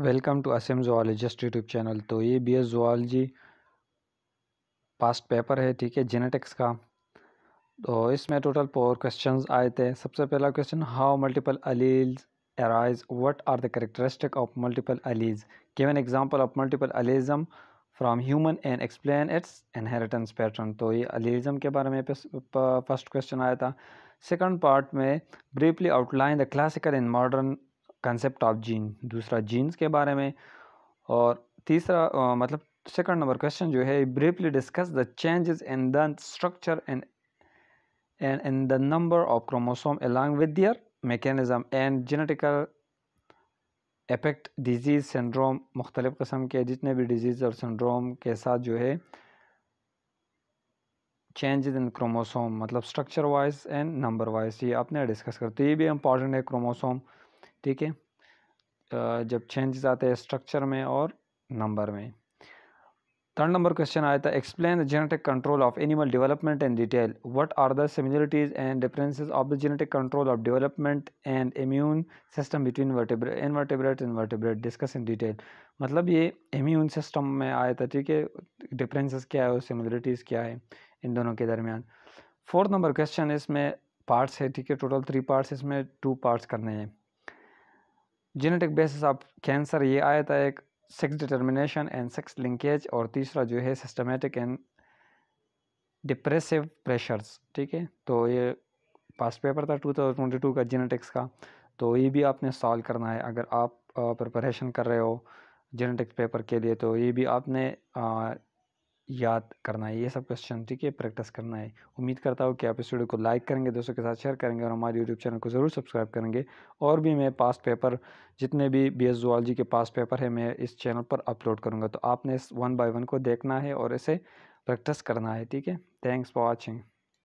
welcome to Assam zoologist YouTube channel तो ये B S zoology past paper है ठीक है जेनेटिक्स का तो इसमें टोटल फोर क्वेश्चंस आए थे सबसे पहला question how multiple alleles arise what are the characteristic of multiple alleles give an example of multiple allelism from human and explain its inheritance pattern तो ये अलीज़म के बारे में फर्स्ट क्वेश्चन आया था सेकंड पार्ट में briefly outline the classical and modern concept of gene दूसरा genes के बारे में और तीसरा आ, मतलब सेकंड नंबर क्वेश्चन जो है briefly discuss the changes in the structure and and in the number of chromosome along with their mechanism and genetical effect disease syndrome मुख्तलिफ़ कस्म के जितने भी डिजीज़ और सिंड्रोम के साथ जो है चेंजेस इन क्रोमोसोम मतलब structure wise and number wise ये आपने डिस्कस करते तो ये भी इंपॉर्टेंट है क्रोमोसोम ठीक है जब चेंजेस आते हैं स्ट्रक्चर में और नंबर में थर्ड नंबर क्वेश्चन आया था explain the genetic control of animal development in detail what are the similarities and differences of the genetic control of development and immune system between vertebrate invertebrate invertebrate discuss in detail मतलब ये immune system में आया था ठीक है differences क्या है और सिमिलरिटीज़ क्या है इन दोनों के दरमियान फोर्थ नंबर क्वेश्चन इसमें पार्ट्स है ठीक है टोटल थ्री पार्ट्स इसमें टू पार्ट्स करने हैं जेनेटिक बेसिस ऑफ कैंसर ये आया था एक sex determination and sex linkage और तीसरा जो है सिस्टमेटिक एंड डिप्रेसिव प्रेशर्स ठीक है तो ये पास्ट पेपर था टू थाउजेंड ट्वेंटी टू का जेनेटिक्स का तो ये भी आपने सॉल्व करना है अगर आप प्रिपरेशन कर रहे हो जेनेटिक्स पेपर के लिए तो ये भी आपने याद करना है ये सब क्वेश्चन ठीक है प्रैक्टिस करना है उम्मीद करता हूँ कि आप इस वीडियो को लाइक करेंगे दोस्तों के साथ शेयर करेंगे और हमारे यूट्यूब चैनल को ज़रूर सब्सक्राइब करेंगे और भी मैं पास्ट पेपर जितने भी बी एस जी के पास्ट पेपर है मैं इस चैनल पर अपलोड करूँगा तो आपने इस वन बाई वन को देखना है और इसे प्रैक्टिस करना है ठीक है थैंक्स फॉर वॉचिंग